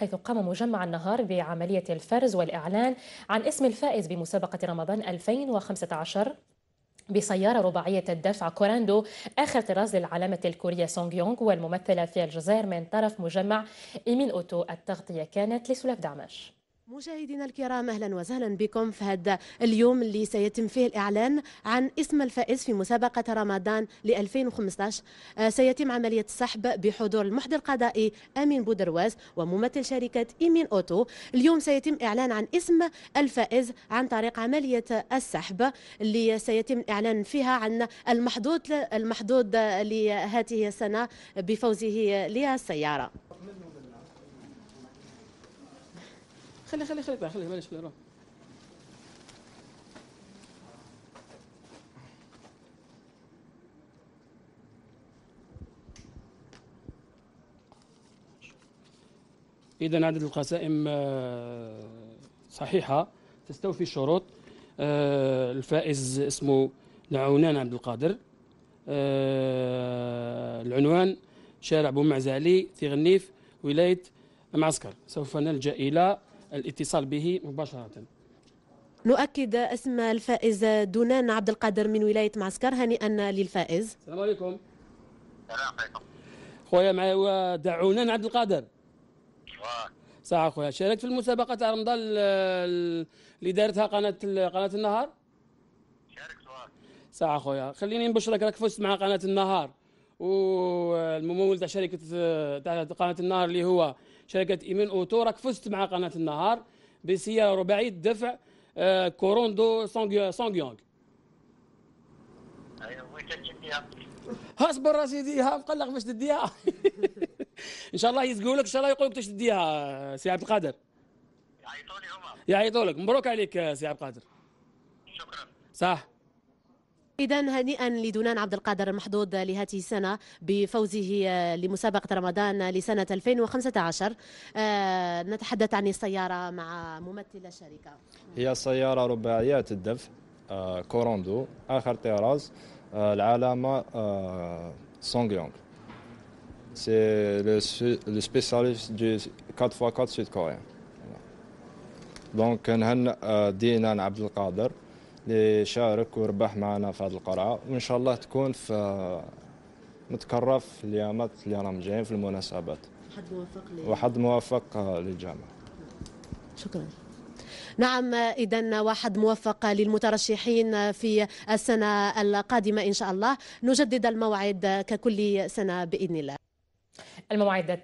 حيث قام مجمع النهار بعملية الفرز والإعلان عن اسم الفائز بمسابقة رمضان 2015 بسيارة رباعية الدفع كوراندو آخر طراز للعلامة الكورية سونغ يونغ والممثلة في الجزائر من طرف مجمع إيمين أوتو التغطية كانت لسلاف دعماش مشاهدينا الكرام اهلا وسهلا بكم في هذا اليوم اللي سيتم فيه الاعلان عن اسم الفائز في مسابقه رمضان ل 2015 آه، سيتم عمليه السحب بحضور المحضر القضائي امين بودرواز وممثل شركه ايمين اوتو اليوم سيتم اعلان عن اسم الفائز عن طريق عمليه السحب اللي سيتم الاعلان فيها عن المحظوظ المحظوظ لهذه السنه بفوزه لها السياره خلي خلي خلي خلي معلش خلي روح إذا عدد القسائم آه، صحيحة تستوفي الشروط آه، الفائز اسمه لعونان عبد القادر آه، العنوان شارع بومعزالي في غنيف ولاية معسكر سوف نلجأ إلى الاتصال به مباشرة نؤكد اسم الفائز دونان عبد القادر من ولاية معسكر هنيئا للفائز السلام عليكم السلام عليكم خويا معي دعونان عبد القادر صح خويا شاركت في المسابقة تاع رمضان اللي دارتها قناة قناة النهار شاركت صح خويا خليني نبشرك راك فزت مع قناة النهار والممول تاع شركة تاع قناة النهار اللي هو شركه ايمن اوتو راك فزت مع قناه النهار بسياره رباعيه دفع آه، كوروندو سونغيونغ أيوة، ها اصبر سيدي ها مقلق باش تديها ان شاء الله لك ان شاء الله يقولك باش تديها آه، سي عبد القادر يعيطوا لي هما يعيطوا لك مبروك عليك آه، سي عبد القادر شكرا صح إذا هنيئا لدونان عبد القادر المحظوظ لهذه السنة بفوزه آه، لمسابقة رمضان لسنة 2015 أه نتحدث عن السيارة مع ممثل الشركة هي سيارة رباعيات الدفع آه كوروندو آخر طراز آه العلامة آه، سونغيونغ سي لو سبيساليست دو 4x4 سود كوريان دونك نهنئ آه، دينان عبد القادر اللي شارك وربح معنا في هذه القرعه وان شاء الله تكون في متكرف في اللي راهم جايين في المناسبات حد موافق وحد موافق للجامعه شكرا نعم اذا واحد موفق للمترشحين في السنه القادمه ان شاء الله نجدد الموعد ككل سنه باذن الله الموعد